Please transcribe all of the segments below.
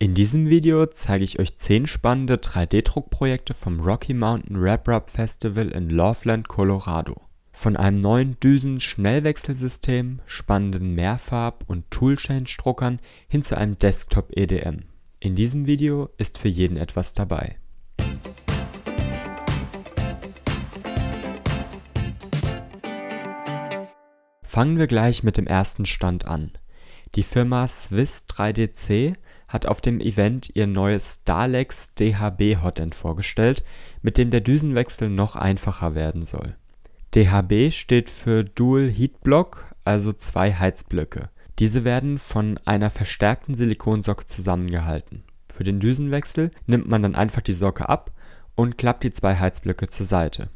In diesem Video zeige ich euch 10 spannende 3D-Druckprojekte vom Rocky Mountain Rap Rap Festival in Loveland, Colorado. Von einem neuen Düsen-Schnellwechselsystem, spannenden Mehrfarb- und Toolchain-Druckern hin zu einem Desktop-EDM. In diesem Video ist für jeden etwas dabei. Fangen wir gleich mit dem ersten Stand an. Die Firma Swiss 3DC hat auf dem Event ihr neues Starlex DHB Hotend vorgestellt, mit dem der Düsenwechsel noch einfacher werden soll. DHB steht für Dual Heat Block, also zwei Heizblöcke. Diese werden von einer verstärkten Silikonsocke zusammengehalten. Für den Düsenwechsel nimmt man dann einfach die Socke ab und klappt die zwei Heizblöcke zur Seite.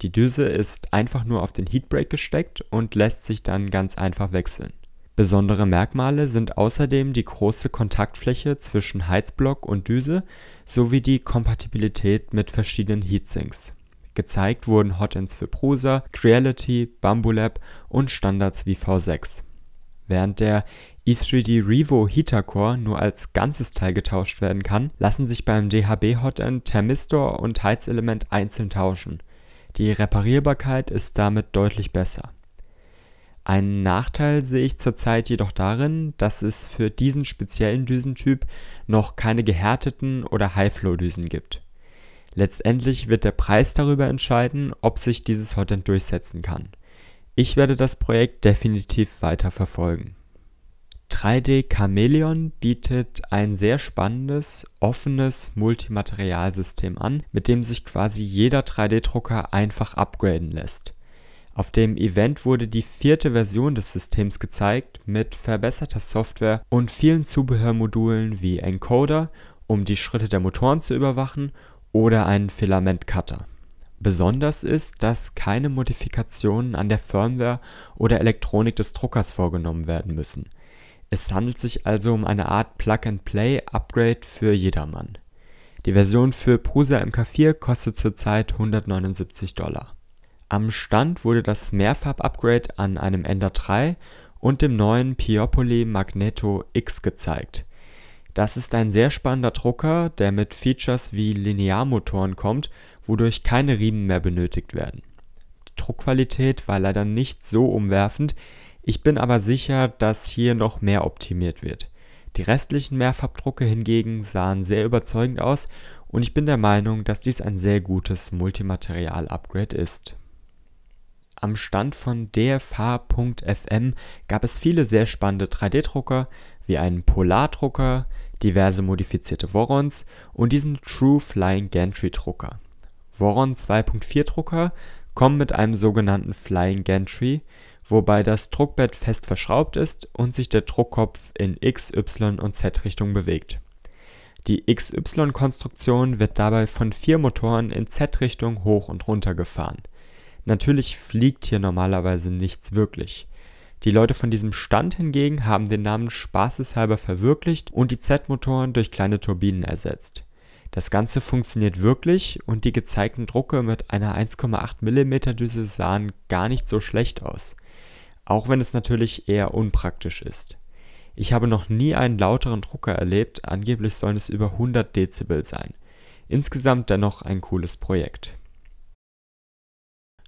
Die Düse ist einfach nur auf den Heatbreak gesteckt und lässt sich dann ganz einfach wechseln. Besondere Merkmale sind außerdem die große Kontaktfläche zwischen Heizblock und Düse sowie die Kompatibilität mit verschiedenen Heatsinks. Gezeigt wurden Hotends für Prusa, Creality, Bambulab und Standards wie V6. Während der e 3 d Revo Heater Core nur als ganzes Teil getauscht werden kann, lassen sich beim DHB Hotend Thermistor und Heizelement einzeln tauschen. Die Reparierbarkeit ist damit deutlich besser einen Nachteil sehe ich zurzeit jedoch darin, dass es für diesen speziellen Düsentyp noch keine gehärteten oder High-Flow-Düsen gibt. Letztendlich wird der Preis darüber entscheiden, ob sich dieses Hotend durchsetzen kann. Ich werde das Projekt definitiv weiter verfolgen. 3D Chameleon bietet ein sehr spannendes, offenes Multimaterialsystem an, mit dem sich quasi jeder 3D-Drucker einfach upgraden lässt. Auf dem Event wurde die vierte Version des Systems gezeigt mit verbesserter Software und vielen Zubehörmodulen wie Encoder, um die Schritte der Motoren zu überwachen, oder einen Filamentcutter. Besonders ist, dass keine Modifikationen an der Firmware oder Elektronik des Druckers vorgenommen werden müssen. Es handelt sich also um eine Art Plug-and-Play-Upgrade für jedermann. Die Version für Prusa MK4 kostet zurzeit 179 Dollar. Am Stand wurde das Mehrfarb-Upgrade an einem Ender 3 und dem neuen Piopoli Magneto X gezeigt. Das ist ein sehr spannender Drucker, der mit Features wie Linearmotoren kommt, wodurch keine Riemen mehr benötigt werden. Die Druckqualität war leider nicht so umwerfend, ich bin aber sicher, dass hier noch mehr optimiert wird. Die restlichen Mehrfarbdrucke hingegen sahen sehr überzeugend aus und ich bin der Meinung, dass dies ein sehr gutes Multimaterial-Upgrade ist. Am Stand von dfh.fm gab es viele sehr spannende 3D-Drucker, wie einen Polardrucker, diverse modifizierte Vorons und diesen True Flying Gantry Drucker. Voron 2.4 Drucker kommen mit einem sogenannten Flying Gantry, wobei das Druckbett fest verschraubt ist und sich der Druckkopf in X, Y und Z Richtung bewegt. Die XY-Konstruktion wird dabei von vier Motoren in Z-Richtung hoch und runter gefahren Natürlich fliegt hier normalerweise nichts wirklich. Die Leute von diesem Stand hingegen haben den Namen spaßeshalber verwirklicht und die Z-Motoren durch kleine Turbinen ersetzt. Das Ganze funktioniert wirklich und die gezeigten Drucke mit einer 1,8 mm Düse sahen gar nicht so schlecht aus. Auch wenn es natürlich eher unpraktisch ist. Ich habe noch nie einen lauteren Drucker erlebt, angeblich sollen es über 100 Dezibel sein. Insgesamt dennoch ein cooles Projekt.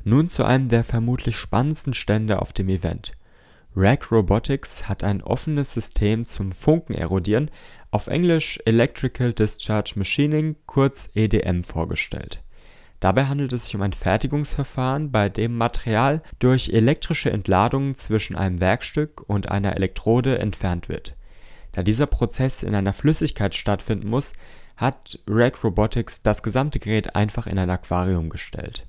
Nun zu einem der vermutlich spannendsten Stände auf dem Event. Rack Robotics hat ein offenes System zum Funken erodieren, auf Englisch Electrical Discharge Machining, kurz EDM, vorgestellt. Dabei handelt es sich um ein Fertigungsverfahren, bei dem Material durch elektrische Entladungen zwischen einem Werkstück und einer Elektrode entfernt wird. Da dieser Prozess in einer Flüssigkeit stattfinden muss, hat Rack Robotics das gesamte Gerät einfach in ein Aquarium gestellt.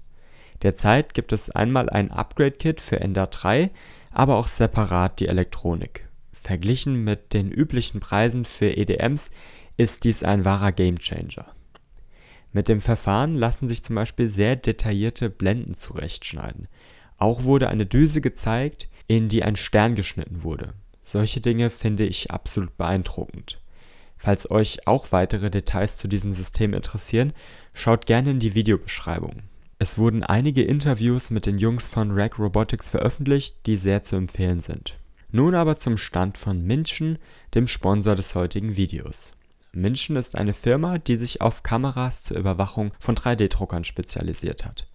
Derzeit gibt es einmal ein Upgrade-Kit für Ender 3, aber auch separat die Elektronik. Verglichen mit den üblichen Preisen für EDMs ist dies ein wahrer Gamechanger. Mit dem Verfahren lassen sich zum Beispiel sehr detaillierte Blenden zurechtschneiden. Auch wurde eine Düse gezeigt, in die ein Stern geschnitten wurde. Solche Dinge finde ich absolut beeindruckend. Falls euch auch weitere Details zu diesem System interessieren, schaut gerne in die Videobeschreibung. Es wurden einige Interviews mit den Jungs von Rack Robotics veröffentlicht, die sehr zu empfehlen sind. Nun aber zum Stand von Minschen, dem Sponsor des heutigen Videos. Minschen ist eine Firma, die sich auf Kameras zur Überwachung von 3D-Druckern spezialisiert hat.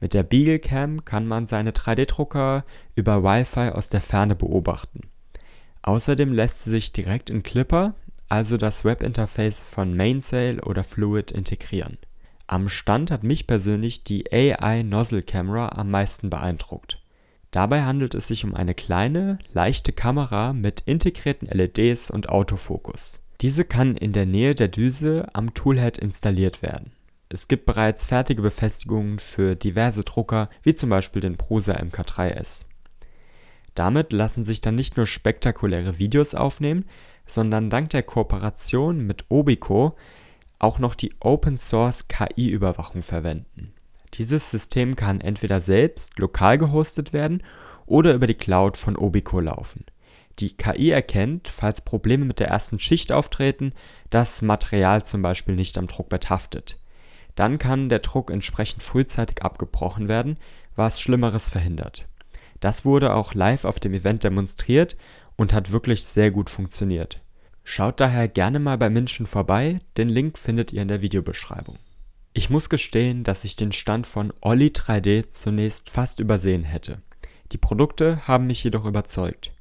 Mit der Beaglecam kann man seine 3D-Drucker über Wi-Fi aus der Ferne beobachten. Außerdem lässt sie sich direkt in Clipper, also das Webinterface von Mainsail oder Fluid integrieren. Am Stand hat mich persönlich die AI Nozzle Camera am meisten beeindruckt. Dabei handelt es sich um eine kleine, leichte Kamera mit integrierten LEDs und Autofokus. Diese kann in der Nähe der Düse am Toolhead installiert werden. Es gibt bereits fertige Befestigungen für diverse Drucker, wie zum Beispiel den Prusa MK3S. Damit lassen sich dann nicht nur spektakuläre Videos aufnehmen, sondern dank der Kooperation mit Obico auch noch die Open Source KI-Überwachung verwenden. Dieses System kann entweder selbst lokal gehostet werden oder über die Cloud von Obico laufen. Die KI erkennt, falls Probleme mit der ersten Schicht auftreten, dass Material zum Beispiel nicht am Druckbett haftet. Dann kann der Druck entsprechend frühzeitig abgebrochen werden, was Schlimmeres verhindert. Das wurde auch live auf dem Event demonstriert und hat wirklich sehr gut funktioniert. Schaut daher gerne mal bei München vorbei, den Link findet ihr in der Videobeschreibung. Ich muss gestehen, dass ich den Stand von Olli 3D zunächst fast übersehen hätte. Die Produkte haben mich jedoch überzeugt.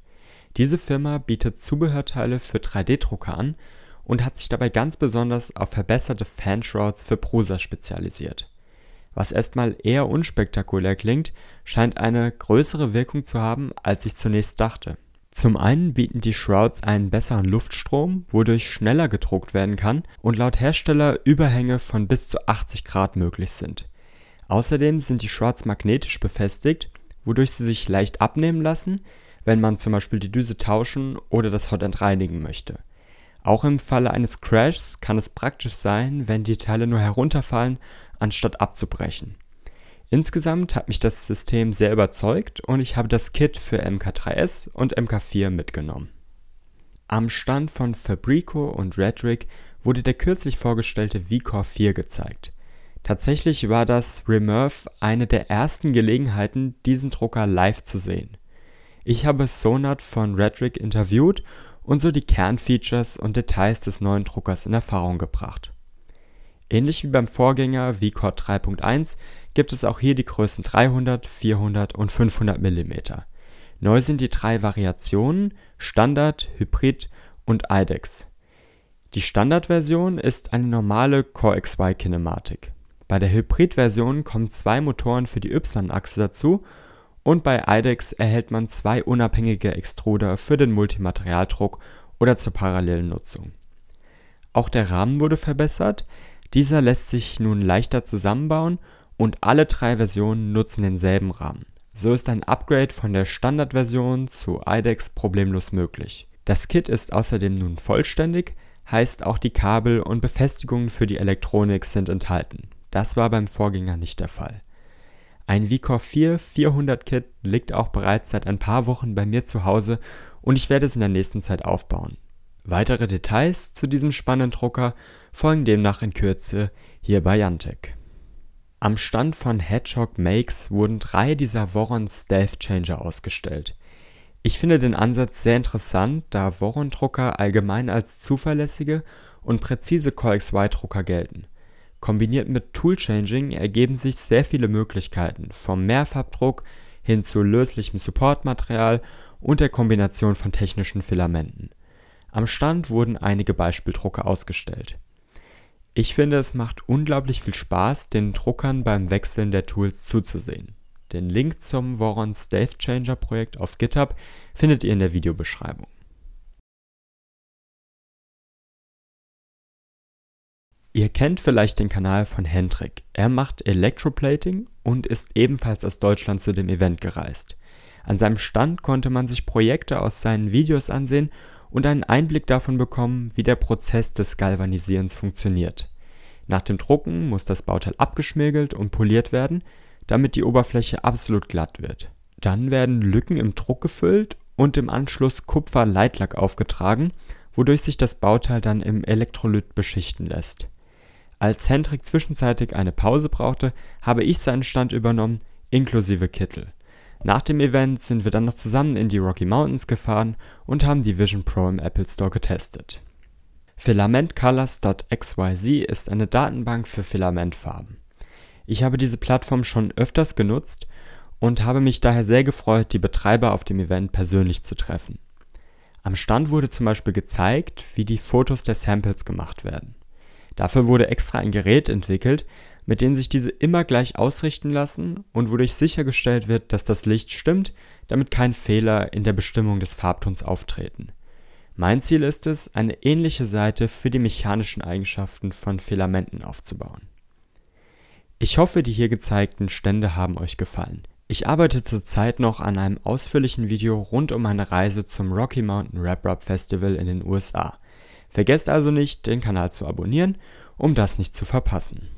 Diese Firma bietet Zubehörteile für 3D-Drucker an und hat sich dabei ganz besonders auf verbesserte Fanshrouds für Prosa spezialisiert. Was erstmal eher unspektakulär klingt, scheint eine größere Wirkung zu haben, als ich zunächst dachte. Zum einen bieten die Shrouds einen besseren Luftstrom, wodurch schneller gedruckt werden kann und laut Hersteller Überhänge von bis zu 80 Grad möglich sind. Außerdem sind die Shrouds magnetisch befestigt, wodurch sie sich leicht abnehmen lassen, wenn man zum Beispiel die Düse tauschen oder das Hotend reinigen möchte. Auch im Falle eines Crashs kann es praktisch sein, wenn die Teile nur herunterfallen, anstatt abzubrechen. Insgesamt hat mich das System sehr überzeugt und ich habe das Kit für MK3S und MK4 mitgenommen. Am Stand von Fabrico und Redrick wurde der kürzlich vorgestellte Vcore 4 gezeigt. Tatsächlich war das Remurf eine der ersten Gelegenheiten, diesen Drucker live zu sehen. Ich habe Sonat von Redrick interviewt und so die Kernfeatures und Details des neuen Druckers in Erfahrung gebracht. Ähnlich wie beim Vorgänger Vicor 3.1 gibt es auch hier die Größen 300, 400 und 500 mm. Neu sind die drei Variationen Standard, Hybrid und IDEX. Die Standardversion ist eine normale core XY kinematik Bei der Hybrid-Version kommen zwei Motoren für die Y-Achse dazu und bei IDEX erhält man zwei unabhängige Extruder für den Multimaterialdruck oder zur parallelen Nutzung. Auch der Rahmen wurde verbessert, dieser lässt sich nun leichter zusammenbauen und alle drei Versionen nutzen denselben Rahmen. So ist ein Upgrade von der Standardversion zu IDEX problemlos möglich. Das Kit ist außerdem nun vollständig, heißt auch die Kabel und Befestigungen für die Elektronik sind enthalten. Das war beim Vorgänger nicht der Fall. Ein Vicor 4 400 Kit liegt auch bereits seit ein paar Wochen bei mir zu Hause und ich werde es in der nächsten Zeit aufbauen. Weitere Details zu diesem spannenden Drucker folgen demnach in Kürze hier bei Niantic. Am Stand von Hedgehog Makes wurden drei dieser Voron Stealth Changer ausgestellt. Ich finde den Ansatz sehr interessant, da Voron-Drucker allgemein als zuverlässige und präzise CoXY drucker gelten. Kombiniert mit Tool Changing ergeben sich sehr viele Möglichkeiten, vom Mehrfarbdruck hin zu löslichem Supportmaterial und der Kombination von technischen Filamenten. Am Stand wurden einige Beispieldrucker ausgestellt. Ich finde, es macht unglaublich viel Spaß, den Druckern beim Wechseln der Tools zuzusehen. Den Link zum Voron State Changer Projekt auf GitHub findet ihr in der Videobeschreibung. Ihr kennt vielleicht den Kanal von Hendrik. Er macht Electroplating und ist ebenfalls aus Deutschland zu dem Event gereist. An seinem Stand konnte man sich Projekte aus seinen Videos ansehen und einen Einblick davon bekommen, wie der Prozess des Galvanisierens funktioniert. Nach dem Drucken muss das Bauteil abgeschmirgelt und poliert werden, damit die Oberfläche absolut glatt wird. Dann werden Lücken im Druck gefüllt und im Anschluss Kupferleitlack aufgetragen, wodurch sich das Bauteil dann im Elektrolyt beschichten lässt. Als Hendrik zwischenzeitig eine Pause brauchte, habe ich seinen Stand übernommen, inklusive Kittel. Nach dem Event sind wir dann noch zusammen in die Rocky Mountains gefahren und haben die Vision Pro im Apple Store getestet. Filamentcolors.xyz ist eine Datenbank für Filamentfarben. Ich habe diese Plattform schon öfters genutzt und habe mich daher sehr gefreut, die Betreiber auf dem Event persönlich zu treffen. Am Stand wurde zum Beispiel gezeigt, wie die Fotos der Samples gemacht werden. Dafür wurde extra ein Gerät entwickelt, mit denen sich diese immer gleich ausrichten lassen und wodurch sichergestellt wird, dass das Licht stimmt, damit kein Fehler in der Bestimmung des Farbtons auftreten. Mein Ziel ist es, eine ähnliche Seite für die mechanischen Eigenschaften von Filamenten aufzubauen. Ich hoffe, die hier gezeigten Stände haben euch gefallen. Ich arbeite zurzeit noch an einem ausführlichen Video rund um meine Reise zum Rocky Mountain Rap Rap Festival in den USA. Vergesst also nicht, den Kanal zu abonnieren, um das nicht zu verpassen.